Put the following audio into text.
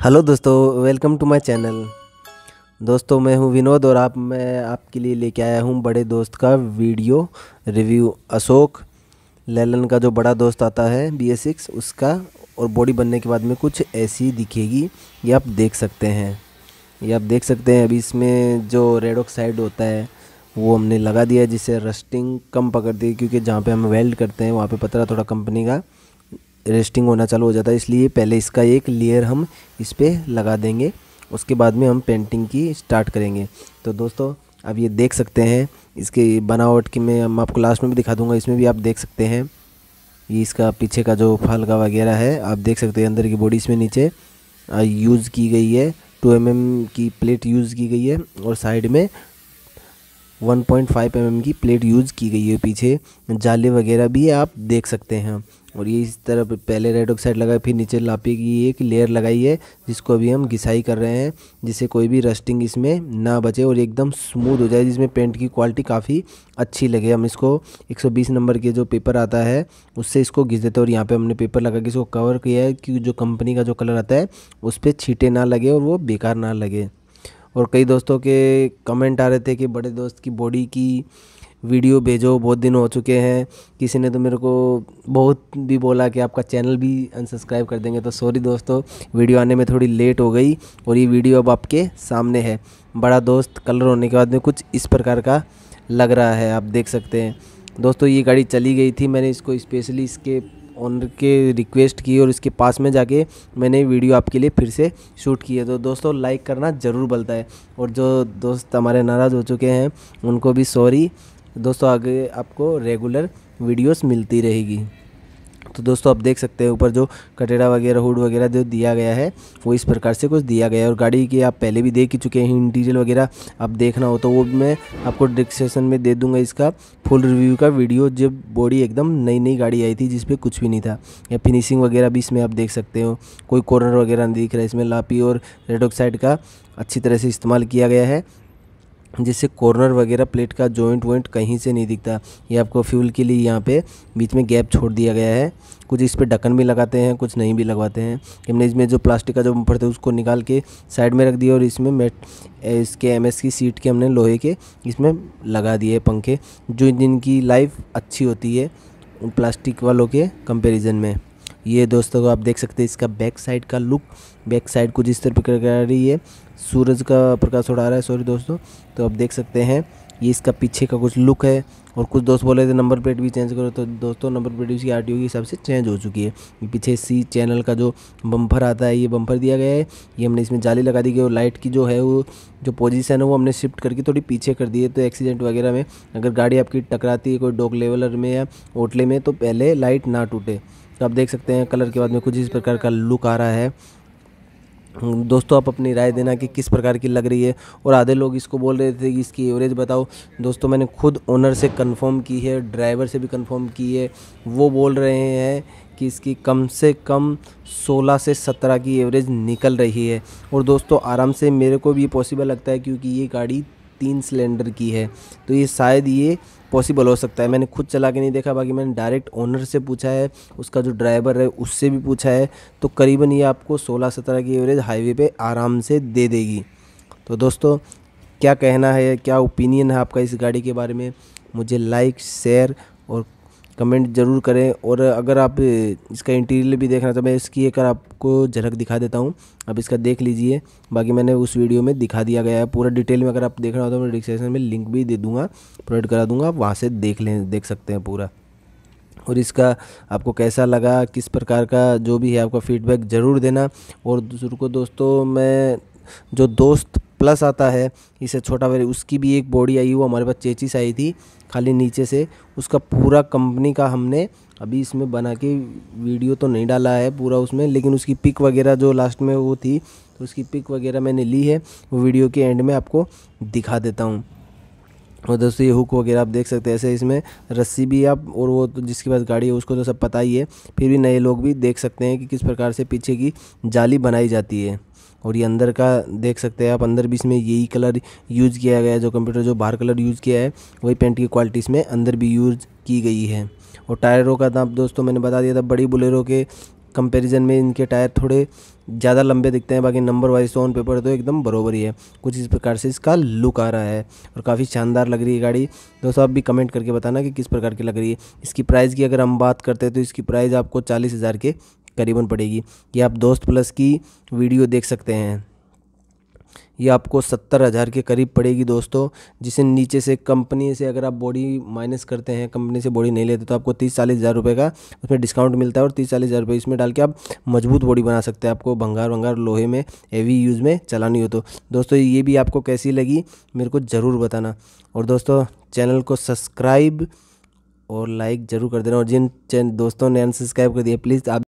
hello दोस्तों welcome to my channel दोस्तों मैं हूं विनोद और आप मैं आपके लिए लेके आया हूं बड़े दोस्त का वीडियो रिव्यू अशोक लेलन का जो बड़ा दोस्त आता है बी एस सिक्स उसका और बॉडी बनने के बाद में कुछ ऐसी दिखेगी ये आप देख सकते हैं ये आप देख सकते हैं अभी इसमें जो रेड ऑक्साइड होता है वो हमने लगा दिया जिससे रस्टिंग कम पकड़ती है क्योंकि जहाँ पे हम वेल्ड करते हैं वहाँ पे पतरा थोड़ा कंपनी का रेस्टिंग होना चालू हो जाता है इसलिए पहले इसका एक लेयर हम इस पर लगा देंगे उसके बाद में हम पेंटिंग की स्टार्ट करेंगे तो दोस्तों अब ये देख सकते हैं इसके बनावट की मैं हम आपको लास्ट में भी दिखा दूंगा इसमें भी आप देख सकते हैं ये इसका पीछे का जो फलका वगैरह है आप देख सकते हैं अंदर की बॉडी इसमें नीचे यूज़ की गई है टू एम mm की प्लेट यूज़ की गई है और साइड में 1.5 mm की प्लेट यूज़ की गई है पीछे जाले वगैरह भी आप देख सकते हैं और ये इस तरह पहले रेड ऑक्साइड लगा फिर नीचे लापी की एक लेयर लगाई है जिसको अभी हम घिसाई कर रहे हैं जिससे कोई भी रस्टिंग इसमें ना बचे और एकदम स्मूथ हो जाए जिसमें पेंट की क्वालिटी काफ़ी अच्छी लगे हम इसको 120 नंबर के जो पेपर आता है उससे इसको घिस देते हैं और यहाँ पर पे हमने पेपर लगा के इसको कवर किया है कि जो कंपनी का जो कलर आता है उस पर छीटे ना लगे और वो बेकार ना लगे और कई दोस्तों के कमेंट आ रहे थे कि बड़े दोस्त की बॉडी की वीडियो भेजो बहुत दिन हो चुके हैं किसी ने तो मेरे को बहुत भी बोला कि आपका चैनल भी अनसब्सक्राइब कर देंगे तो सॉरी दोस्तों वीडियो आने में थोड़ी लेट हो गई और ये वीडियो अब आपके सामने है बड़ा दोस्त कलर होने के बाद में कुछ इस प्रकार का लग रहा है आप देख सकते हैं दोस्तों ये गाड़ी चली गई थी मैंने इसको स्पेशली इसके ऑनर के रिक्वेस्ट की और इसके पास में जाके मैंने वीडियो आपके लिए फिर से शूट की है तो दोस्तों लाइक करना ज़रूर बोलता है और जो दोस्त हमारे नाराज़ हो चुके हैं उनको भी सॉरी दोस्तों आगे आपको रेगुलर वीडियोस मिलती रहेगी तो दोस्तों आप देख सकते हैं ऊपर जो कटेरा वगैरह हुड वगैरह जो दिया गया है वो इस प्रकार से कुछ दिया गया है और गाड़ी की आप पहले भी देख ही चुके हैं इंटीरियर वगैरह आप देखना हो तो वो मैं आपको डिस्क्रिप्शन में दे दूंगा इसका फुल रिव्यू का वीडियो जब बॉडी एकदम नई नई गाड़ी आई थी जिसपे कुछ भी नहीं था या फिनिशिंग वगैरह भी इसमें आप देख सकते हो कोई कॉर्नर वगैरह नहीं दिख रहा है इसमें लापी और रेड ऑक्साइड का अच्छी तरह से इस्तेमाल किया गया है जिससे कॉर्नर वगैरह प्लेट का जॉइंट वॉइंट कहीं से नहीं दिखता ये आपको फ्यूल के लिए यहाँ पे बीच में गैप छोड़ दिया गया है कुछ इस पर ढक्कन भी लगाते हैं कुछ नहीं भी लगवाते हैं हमने इसमें जो प्लास्टिक का जो बम्पर था उसको निकाल के साइड में रख दिया और इसमें मेट इसके एम की सीट के हमने लोहे के इसमें लगा दिए पंखे जो जिनकी लाइफ अच्छी होती है प्लास्टिक वालों के कंपेरिजन में ये दोस्तों को आप देख सकते हैं इसका बैक साइड का लुक बैक साइड कुछ इस तरह कर रही है सूरज का प्रकाश उड़ा रहा है सॉरी दोस्तों तो आप देख सकते हैं ये इसका पीछे का कुछ लुक है और कुछ दोस्त बोले थे नंबर प्लेट भी चेंज करो तो दोस्तों नंबर प्लेट इसकी आर के हिसाब से चेंज हो चुकी है पीछे सी चैनल का जो बम्फर आता है ये बम्फर दिया गया है ये हमने इसमें जाली लगा दी गई और लाइट की जो है वो जो पोजीशन है वो हमने शिफ्ट करके थोड़ी पीछे कर दी है तो एक्सीडेंट वगैरह में अगर गाड़ी आपकी टकराती है कोई डॉक लेवलर में या ओटले में तो पहले लाइट ना टूटे तो आप देख सकते हैं कलर के बाद में कुछ इस प्रकार का लुक आ रहा है दोस्तों आप अपनी राय देना कि किस प्रकार की लग रही है और आधे लोग इसको बोल रहे थे कि इसकी एवरेज बताओ दोस्तों मैंने खुद ओनर से कंफर्म की है ड्राइवर से भी कंफर्म की है वो बोल रहे हैं कि इसकी कम से कम 16 से 17 की एवरेज निकल रही है और दोस्तों आराम से मेरे को भी पॉसिबल लगता है क्योंकि ये गाड़ी तीन सिलेंडर की है तो ये शायद ये पॉसिबल हो सकता है मैंने खुद चला के नहीं देखा बाकी मैंने डायरेक्ट ओनर से पूछा है उसका जो ड्राइवर है उससे भी पूछा है तो करीबन ये आपको 16 सत्रह की एवरेज हाईवे पे आराम से दे देगी तो दोस्तों क्या कहना है क्या ओपिनियन है आपका इस गाड़ी के बारे में मुझे लाइक शेयर और कमेंट ज़रूर करें और अगर आप इसका इंटीरियर भी देखना तो मैं इसकी एक आपको झलक दिखा देता हूँ आप इसका देख लीजिए बाकी मैंने उस वीडियो में दिखा दिया गया है पूरा डिटेल में अगर आप देखना हो तो मैं डिस्क्रिप्शन में लिंक भी दे दूँगा प्रोवाइड करा दूँगा आप वहाँ से देख लें देख सकते हैं पूरा और इसका आपको कैसा लगा किस प्रकार का जो भी है आपका फीडबैक ज़रूर देना और दूसरों को दोस्तों मैं जो दोस्त प्लस आता है इसे छोटा वेरियंट उसकी भी एक बॉडी आई वो हमारे पास चेचिस आई थी खाली नीचे से उसका पूरा कंपनी का हमने अभी इसमें बना के वीडियो तो नहीं डाला है पूरा उसमें लेकिन उसकी पिक वगैरह जो लास्ट में वो थी तो उसकी पिक वगैरह मैंने ली है वो वीडियो के एंड में आपको दिखा देता हूँ और दोस्तों ये हुक वगैरह आप देख सकते हैं ऐसे इसमें रस्सी भी आप और वो तो जिसके पास गाड़ी है उसको तो सब पता ही है फिर भी नए लोग भी देख सकते हैं कि किस प्रकार से पीछे की जाली बनाई जाती है और ये अंदर का देख सकते हैं आप अंदर भी इसमें यही कलर यूज़ किया गया है जो कंप्यूटर जो बाहर कलर यूज़ किया है वही पेंट की क्वालिटी इसमें अंदर भी यूज़ की गई है और टायरों का दाम तो दोस्तों मैंने बता दिया था बड़ी बुलेरो के कंपैरिजन में इनके टायर थोड़े ज़्यादा लंबे दिखते हैं बाकी नंबर वाइज ऑन पेपर तो एकदम बरोबर ही है कुछ इस प्रकार से इसका लुक आ रहा है और काफ़ी शानदार लग रही है गाड़ी दोस्तों आप भी कमेंट करके बताना कि किस प्रकार की लग रही है इसकी प्राइस की अगर हम बात करते हैं तो इसकी प्राइस आपको चालीस हज़ार के करीबन पड़ेगी ये आप दोस्त प्लस की वीडियो देख सकते हैं ये आपको सत्तर हज़ार के करीब पड़ेगी दोस्तों जिसे नीचे से कंपनी से अगर आप बॉडी माइनस करते हैं कंपनी से बॉडी नहीं लेते तो आपको तीस चालीस हज़ार रुपये का उसमें डिस्काउंट मिलता है और तीस चालीस हज़ार रुपये इसमें डाल के आप मजबूत बॉडी बना सकते हैं आपको भंगार वंगार लोहे में हेवी यूज़ में चलानी हो तो दोस्तों ये भी आपको कैसी लगी मेरे को ज़रूर बताना और दोस्तों चैनल को सब्सक्राइब और लाइक ज़रूर कर देना और जिन दोस्तों ने अनसब्सक्राइब कर दिया प्लीज़ आप